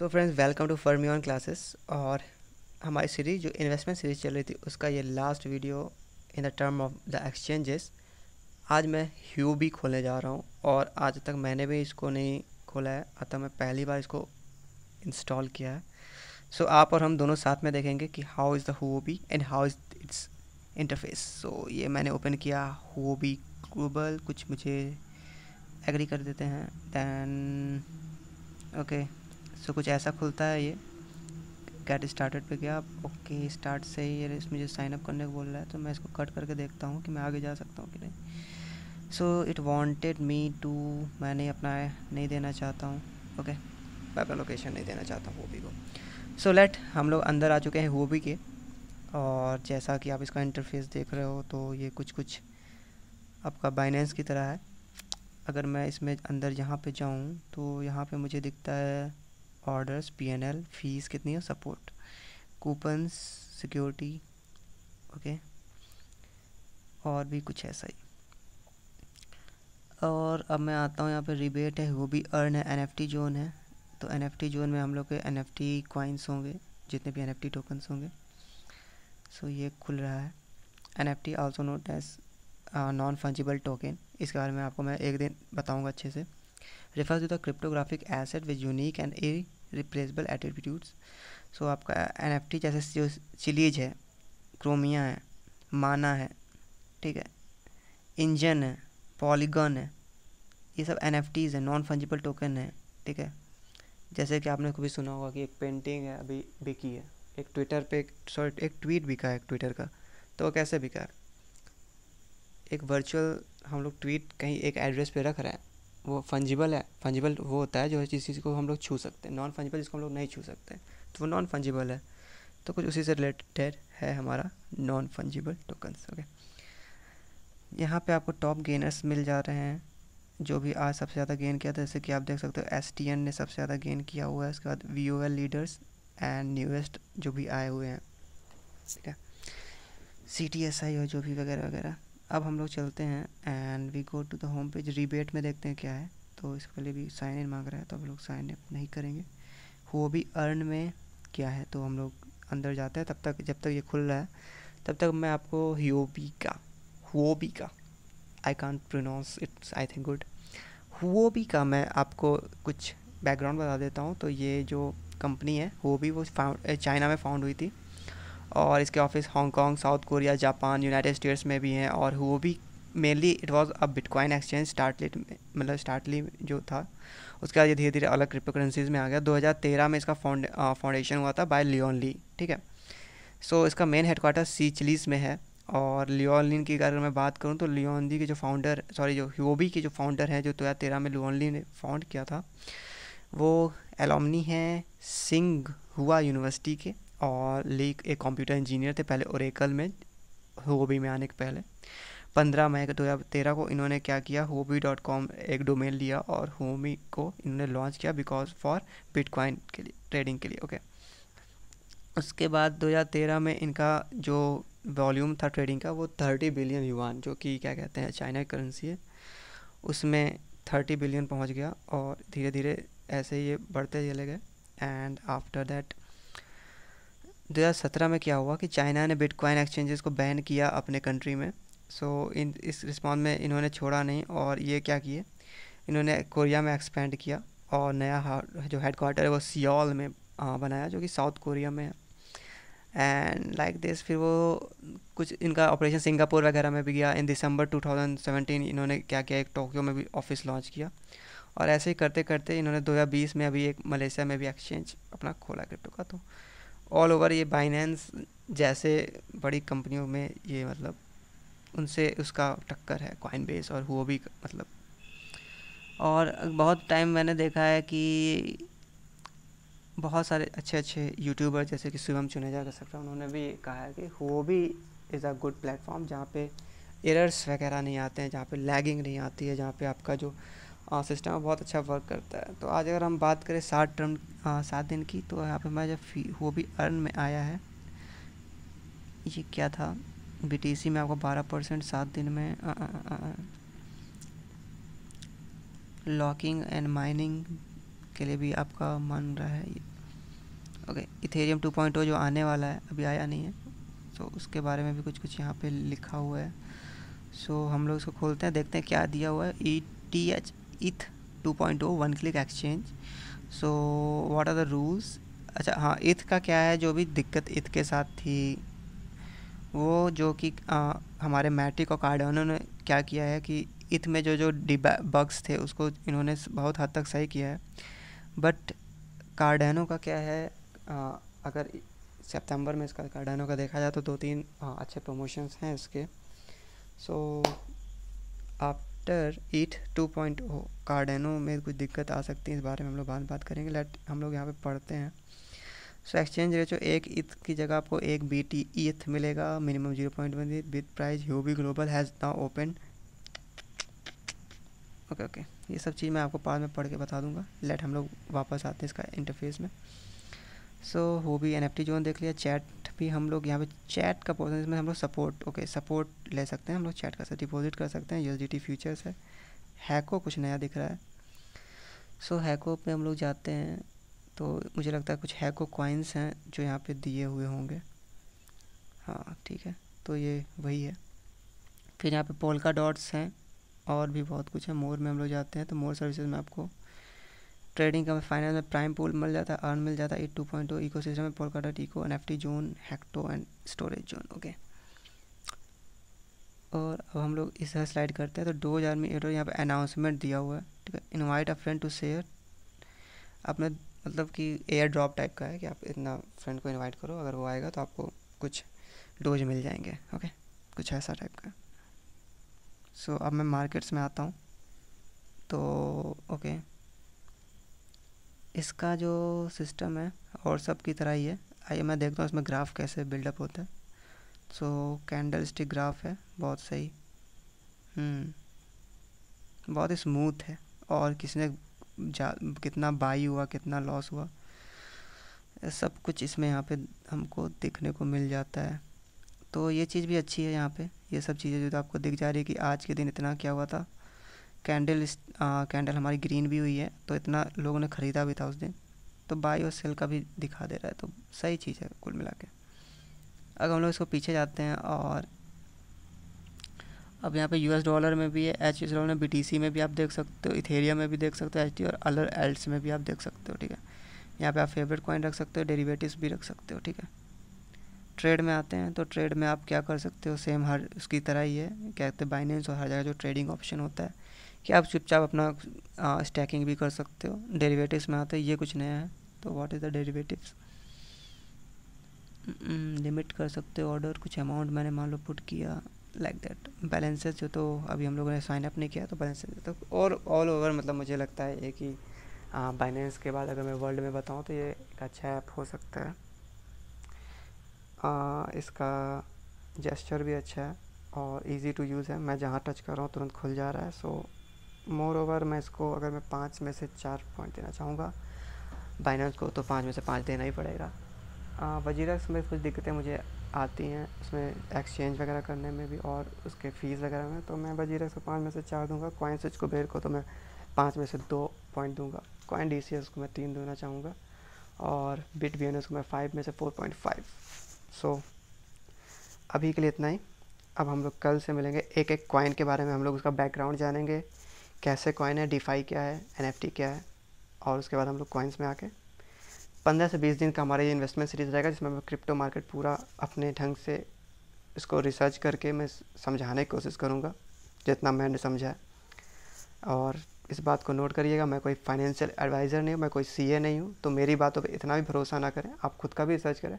So friends welcome to Fermi on classes और हमारी series जो इन्वेस्टमेंट सीरीज चल रही थी उसका ये last video in the term of the exchanges आज मैं ह्यू भी खोलने जा रहा हूँ और आज तक मैंने भी इसको नहीं खोला है अतः मैं पहली बार इसको इंस्टॉल किया है सो so, आप और हम दोनों साथ में देखेंगे कि how is the Huobi and how is its interface so ये मैंने ओपन किया हुओ ग्लोबल कुछ मुझे एग्री कर देते हैं दैन ओके okay. सो कुछ ऐसा खुलता है ये कैट स्टार्टेड पे गया ओके स्टार्ट से ही ये मुझे साइन अप करने को बोल रहा है तो मैं इसको कट करके देखता हूँ कि मैं आगे जा सकता हूँ कि नहीं so it wanted me to मैं नहीं अपना नहीं देना चाहता हूँ ओके मैं अपना लोकेशन नहीं देना चाहता हूँ होबी को सो so लेट हम लोग अंदर आ चुके हैं होबी के और जैसा कि आप इसका इंटरफेस देख रहे हो तो ये कुछ कुछ आपका बाइनेंस की तरह है अगर मैं इसमें अंदर यहाँ पे जाऊँ तो यहाँ पे मुझे दिखता है ऑर्डर्स पीएनएल फीस कितनी है सपोर्ट कूपन्स सिक्योरिटी ओके और भी कुछ ऐसा ही और अब मैं आता हूँ यहाँ पे रिबेट है वो भी अर्न है टी जोन है तो टी जोन में हम लोग के एन टी कॉइंस होंगे जितने भी एन एफ टोकन्स होंगे सो ये खुल रहा है N F T also note as non fungible token इसके बारे में आपको मैं एक दिन बताऊँगा अच्छे से to the cryptographic asset with unique and a replaceable attitudes so आपका एन एफ टी जैसे जो चिलीज है क्रोमिया है माना है ठीक है इंजन है पॉलीगन है ये सब एन एफ टीज है नॉन फंजिबल टोकन है ठीक है जैसे कि आपने कभी सुना होगा कि एक पेंटिंग है अभी बिकी है एक ट्विटर पे सॉरी एक ट्वीट बिका है एक ट्विटर का तो वो कैसे बिका है एक वर्चुअल हम लोग ट्वीट कहीं एक एड्रेस पे रख रहे हैं वो फंजिबल है फंजिबल वो होता है जो जिस चीज़ को हम लोग छू सकते हैं नॉन फंजिबल जिसको हम लोग नहीं छू सकते तो वो नॉन फंजिबल है तो कुछ उसी से रिलेटेड है हमारा नॉन फंजिबल टोकन्स ओके यहाँ पे आपको टॉप गेनर्स मिल जा रहे हैं जो भी आज सबसे ज़्यादा गेन किया था जैसे कि आप देख सकते हो एस ने सबसे ज़्यादा गेन किया हुआ है उसके बाद वी लीडर्स एंड न्यूएस्ट जो भी आए हुए हैं ठीक है सी टी एस आई और जो भी वगैरह वगैरह अब हम लोग चलते हैं and we go to the home page rebate में देखते हैं क्या है तो इसके लिए भी साइन इन मांग रहा है तो हम लोग साइन इन नहीं करेंगे वो भी अर्न में क्या है तो हम लोग अंदर जाते हैं तब तक जब तक ये खुल रहा है तब तक मैं आपको ह्योबी का हुओबी का I can't pronounce its I think good Huobi का मैं आपको कुछ बैकग्राउंड बता देता हूँ तो ये जो कंपनी है वो भी वो फाउंड चाइना में फाउंड हुई थी और इसके office Hong Kong South Korea Japan United States में भी हैं और वो भी mainly it was a Bitcoin exchange startly मतलब स्टार्टली जो था उसके बाद ये धीरे धीरे अलग क्रिप्टो करेंसीज़ में आ गया 2013 में इसका फाउंडेशन हुआ था बाय लियोन ली ठीक है सो so, इसका मेन हेडक्वार्टर सी चिलीस में है और लियोनलिन की अगर मैं बात करूँ तो लियोनली के जो फाउंडर सॉरी जो ह्योबी के जो फाउंडर हैं जो दो हज़ार तेरह में लियोनली ने फाउंड किया था वो एलोमनी हैं सिंग हुआ यूनिवर्सिटी के और ली एक कंप्यूटर इंजीनियर थे पहले ओरेकल में होबी में आने के पहले पंद्रह मई दो हज़ार तेरह को इन्होंने क्या किया होबी डॉट कॉम एक डोमेन लिया और होमी को इन्होंने लॉन्च किया बिकॉज फॉर बिटकॉइन के लिए ट्रेडिंग के लिए ओके उसके बाद दो हज़ार तेरह में इनका जो वॉल्यूम था ट्रेडिंग का वो थर्टी बिलियन युवान जो कि क्या कहते हैं चाइना की करेंसी है उसमें थर्टी बिलियन पहुंच गया और धीरे धीरे ऐसे ही ये बढ़ते चले गए एंड आफ्टर दैट 2017 में क्या हुआ कि चाइना ने बिटकॉइन एक्सचेंजेस को बैन किया अपने कंट्री में सो so, इन इस रिस्पॉन्स में इन्होंने छोड़ा नहीं और ये क्या किए इन्होंने कोरिया में एक्सपेंड किया और नया जो हेड क्वार्टर है वो सियोल में बनाया जो कि साउथ कोरिया में है एंड लाइक दिस फिर वो कुछ इनका ऑपरेशन सिंगापुर वगैरह में भी गया इन दिसंबर 2017 इन्होंने क्या किया एक टोक्यो में भी ऑफिस लॉन्च किया और ऐसे ही करते करते इन्होंने 2020 में अभी एक मलेशिया में भी एक्सचेंज अपना खोला क्रिप्टो का तो ऑल ओवर ये बाइनेंस जैसे बड़ी कंपनियों में ये मतलब उनसे उसका टक्कर है कॉइन बेस और वो भी मतलब और बहुत टाइम मैंने देखा है कि बहुत सारे अच्छे अच्छे यूट्यूबर जैसे कि शिवम चुनेजा कर सकता उन्होंने भी कहा है कि वो भी इज़ अ गुड प्लेटफॉर्म जहाँ पे एरर्स वगैरह नहीं आते हैं जहाँ पे लैगिंग नहीं आती है जहाँ पे आपका जो सिस्टम में बहुत अच्छा वर्क करता है तो आज अगर हम बात करें सात टर्म सात दिन की तो यहाँ पे मैं जब फी वो भी अर्न में आया है ये क्या था बी में आपको बारह परसेंट सात दिन में लॉकिंग एंड माइनिंग के लिए भी आपका मन रहा है ये ओके इथेरियम टू पॉइंट जो आने वाला है अभी आया नहीं है तो उसके बारे में भी कुछ कुछ यहाँ पे लिखा हुआ है सो so, हम लोग इसको खोलते हैं देखते हैं क्या दिया हुआ है E T H point 2.0 one click exchange so what are the rules अच्छा हाँ इथ का क्या है जो भी दिक्कत इथ के साथ थी वो जो कि हमारे मैट्रिक और कार्ड ने क्या किया है कि इथ में जो जो बग्स थे उसको इन्होंने बहुत हद तक सही किया है बट कार्डेनो का क्या है आ, अगर सितंबर में इसका कार्डानो का देखा जाए तो दो तीन आ, हाँ, अच्छे प्रमोशंस हैं इसके सो so, आप chapter eight two point O Cardano में कुछ दिक्कत आ सकती है इस बारे में हम लोग बात बात करेंगे लेट हम लोग यहाँ पे पढ़ते हैं सो एक्सचेंज रेचो एक ईथ की जगह आपको एक बी टी ईथ मिलेगा minimum zero point one prize Huobi global has now open okay okay ये सब चीज़ मैं आपको बाद में पढ़ के बता दूंगा लेट हम लोग वापस आते हैं इसका इंटरफेस में सो so, भी एन एफ टी जोन देख लिया चैट भी हम लोग यहाँ पे चैट का पोर्सन इसमें हम लोग सपोर्ट ओके सपोर्ट ले सकते हैं हम लोग चैट कर सकते डिपॉजिट कर सकते हैं टी फ्यूचर्स है हैको कुछ नया दिख रहा है सो so, हैको पे हम लोग जाते हैं तो मुझे लगता है कुछ हैको कॉइन्स हैं जो यहाँ पे दिए हुए होंगे हाँ ठीक है तो ये वही है फिर यहाँ पे पोलका डॉट्स हैं और भी बहुत कुछ है मोर में हम लोग जाते हैं तो मोर सर्विसेज में आपको ट्रेडिंग का फाइनेंस में प्राइम पुल मिल जाता है अर्न मिल जाता है eight two point two ecosystem में पोलकाटा टीको एन एफ टी जोन हैक्टो एंड स्टोरेज जोन ओके और अब हम लोग इस तरह स्लाइड करते हैं तो दो हज़ार में एट यहाँ पर अनाउंसमेंट दिया हुआ है ठीक है invite a friend to share अपने मतलब कि एयर ड्रॉप टाइप का है कि आप इतना फ्रेंड को इन्वाइट करो अगर वो आएगा तो आपको कुछ डोज मिल जाएंगे ओके कुछ ऐसा टाइप का सो so, अब मैं मार्केट्स में आता हूँ तो ओके इसका जो सिस्टम है और सब की तरह ही है आइए मैं देखता हूँ इसमें ग्राफ कैसे बिल्डअप होता है सो कैंडल स्टिक ग्राफ है बहुत सही हम्म, बहुत ही स्मूथ है और किसने जा कितना बाई हुआ कितना लॉस हुआ सब कुछ इसमें यहाँ पे हमको देखने को मिल जाता है तो ये चीज़ भी अच्छी है यहाँ पे ये सब चीज़ें जो तो आपको दिख जा रही है कि आज के दिन इतना क्या हुआ था कैंडल इस कैंडल हमारी ग्रीन भी हुई है तो इतना लोगों ने ख़रीदा भी था उस दिन तो बाई और सेल का भी दिखा दे रहा है तो सही चीज़ है कुल मिला के अगर हम लोग इसको पीछे जाते हैं और अब यहाँ पे यूएस डॉलर में भी है एच एस डॉलर में बी में भी आप देख सकते हो इथेरिया में भी देख सकते हो एच और अलर एल्ट्स में भी आप देख सकते हो ठीक है यहाँ पे आप फेवरेट कॉइन रख सकते हो डेरिवेटिव्स भी रख सकते हो ठीक है ट्रेड में आते हैं तो ट्रेड में आप क्या कर सकते हो सेम हर उसकी तरह ही है क्या कहते हैं बाइनेंस और हर जगह जो ट्रेडिंग ऑप्शन होता है कि आप चुपचाप अपना स्टैकिंग भी कर सकते हो डेरिवेटिव्स में आते ये कुछ नया है तो what is the derivatives limit कर सकते हो ऑर्डर कुछ अमाउंट मैंने मान लो पुट किया लाइक दैट बैलेंसेस जो तो अभी हम लोगों ने साइन अप नहीं किया तो बैलेंसेस तो और ऑल ओवर मतलब मुझे लगता है ये कि बाइनेंस के बाद अगर मैं वर्ल्ड में बताऊँ तो ये एक अच्छा ऐप हो सकता है आ, इसका जेस्चर भी अच्छा है और इजी टू यूज़ है मैं जहाँ टच कर रहा हूँ तुरंत खुल जा रहा है सो मोर ओवर मैं इसको अगर मैं पाँच में से चार पॉइंट देना चाहूँगा बाइनन्स को तो पाँच में से पाँच देना ही पड़ेगा वजीरक्स में कुछ दिक्कतें मुझे आती हैं उसमें एक्सचेंज वगैरह करने में भी और उसके फ़ीस वगैरह में तो मैं वजीरक्स को पाँच में से चार दूंगा कॉइन स्विच को बेर को तो मैं पाँच में से दो पॉइंट दूंगा कॉइन डी सी एस को मैं तीन देना चाहूँगा और बिट बी एन एस को मैं फाइव में से फोर पॉइंट फाइव सो अभी के लिए इतना ही अब हम लोग कल से मिलेंगे एक एक कॉइन के बारे में हम लोग उसका बैकग्राउंड जानेंगे कैसे कॉइन है डिफाई क्या है एन क्या है और उसके बाद हम लोग कॉइन्स में आके पंद्रह से बीस दिन का हमारा ये इन्वेस्टमेंट सीरीज रहेगा जिसमें मैं क्रिप्टो मार्केट पूरा अपने ढंग से इसको रिसर्च करके मैं समझाने की कोशिश करूँगा जितना मैंने समझा और इस बात को नोट करिएगा मैं कोई फाइनेंशियल एडवाइज़र नहीं हूँ मैं कोई सीए नहीं हूँ तो मेरी बातों पर इतना भी भरोसा ना करें आप खुद का भी रिसर्च करें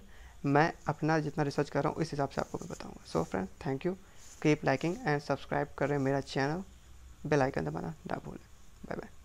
मैं अपना जितना रिसर्च कर रहा हूँ इस हिसाब से आपको मैं बताऊँगा so friend thank you keep liking and subscribe करें मेरा चैनल बेल आइकन दबाना ना भूलें बाय बाय